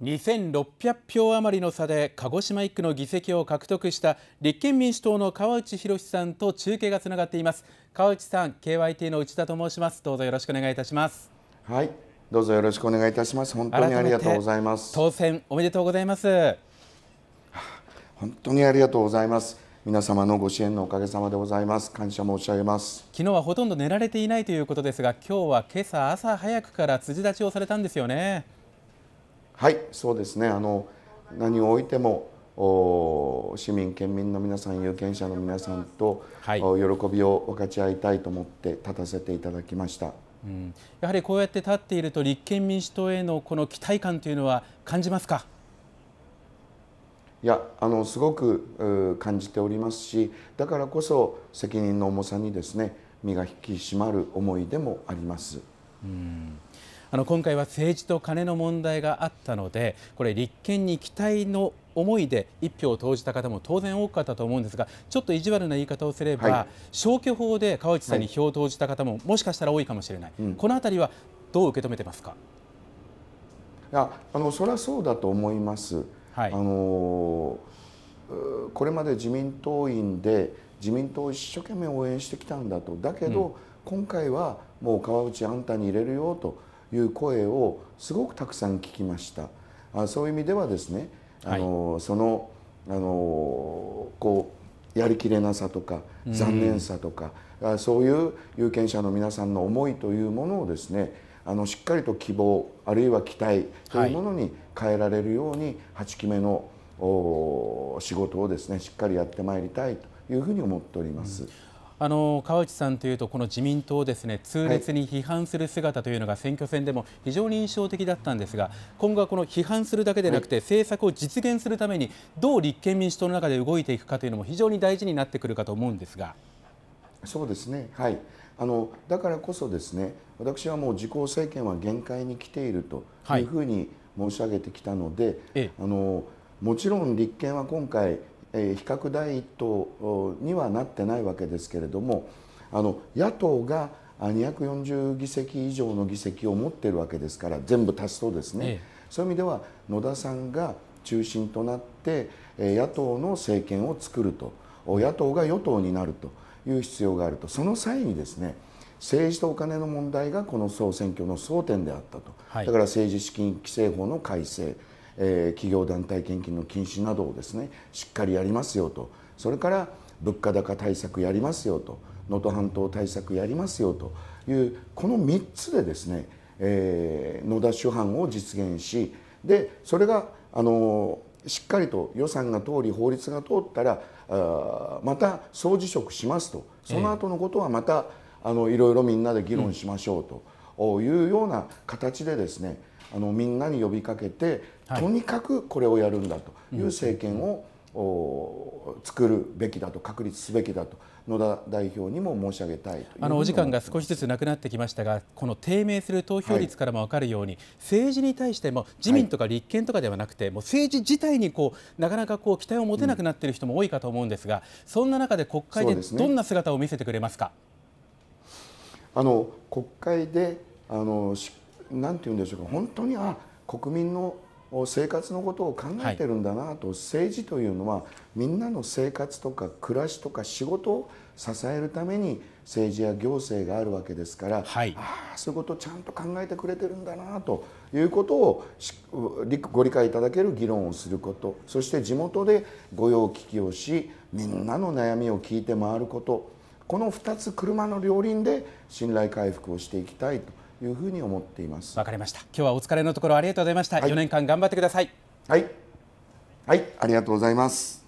2600票余りの差で鹿児島1区の議席を獲得した立憲民主党の川内博さんと中継がつながっています川内さん KYT の内田と申しますどうぞよろしくお願いいたしますはいどうぞよろしくお願いいたします本当にありがとうございます当選おめでとうございます本当にありがとうございます皆様のご支援のおかげさまでございます感謝申し上げます昨日はほとんど寝られていないということですが今日は今朝朝早くから辻立ちをされたんですよねはいそうですねあの何をおいても市民県民の皆さん有権者の皆さんと、はい、喜びを分かち合いたいと思って立たせていただきました、うん、やはりこうやって立っていると立憲民主党へのこの期待感というのは感じますかいやあのすごく感じておりますしだからこそ責任の重さにですね身が引き締まる思いでもあります。うんあの今回は政治と金の問題があったので、これ、立憲に期待の思いで一票を投じた方も当然多かったと思うんですが、ちょっと意地悪な言い方をすれば、はい、消去法で川内さんに票を投じた方も、もしかしたら多いかもしれない、うん、このあたりはどう受け止めてますかいやあのそれはそうだと思います。はい、あのこれまで自民党員で自民党を一生懸命応援してきたんだとだけど、うん、今回はもう川内あんたに入れるよという声をすごくたくさん聞きましたあそういう意味ではですねあの、はい、そのあのこうやりきれなさとか残念さとか、うん、そういう有権者の皆さんの思いというものをですねあのしっかりと希望あるいは期待というものに変えられるように、はい、8期目の仕事をですねしっかりやってまいりたいというふうに思っております。うんあの川内さんというと、この自民党をです、ね、痛烈に批判する姿というのが選挙戦でも非常に印象的だったんですが、今後はこの批判するだけでなくて、政策を実現するために、どう立憲民主党の中で動いていくかというのも、非常に大事になってくるかと思うんですが。そうですね、はい、あのだからこそですね私はもう自公政権は限界に来ているというふうに申し上げてきたので、はい、あのもちろん立憲は今回比較第一党にはなってないわけですけれどもあの野党が240議席以上の議席を持っているわけですから全部足すとですね、ええ、そういう意味では野田さんが中心となって野党の政権を作ると野党が与党になるという必要があるとその際にですね政治とお金の問題がこの総選挙の争点であったと、はい、だから政治資金規正法の改正えー、企業団体献金の禁止などをですねしっかりやりますよとそれから物価高対策やりますよと能登半島対策やりますよというこの3つでですね、えー、野田主犯を実現しでそれがあのしっかりと予算が通り法律が通ったらあまた総辞職しますとその後のことはまた、えあのいろいろみんなで議論しましょうというような形でですね、うんあのみんなに呼びかけて、はい、とにかくこれをやるんだという政権を、うん、作るべきだと確立すべきだと野田代表にも申し上げたいあのお時間が少しずつなくなってきましたがこの低迷する投票率からも分かるように、はい、政治に対しても自民とか立憲とかではなくて、はい、もう政治自体にこうなかなかこう期待を持てなくなっている人も多いかと思うんですが、うん、そんな中で国会でどんな姿を見せてくれますか。あの国会であのしっ何て言うんでしょうか本当にあ国民の生活のことを考えてるんだなと、はい、政治というのはみんなの生活とか暮らしとか仕事を支えるために政治や行政があるわけですから、はい、ああそういうことをちゃんと考えてくれてるんだなということをご理解いただける議論をすることそして地元で御用聞きをしみんなの悩みを聞いて回ることこの2つ車の両輪で信頼回復をしていきたいと。いうふうに思っています。わかりました。今日はお疲れのところありがとうございました。はい、4年間頑張ってください。はい。はい、ありがとうございます。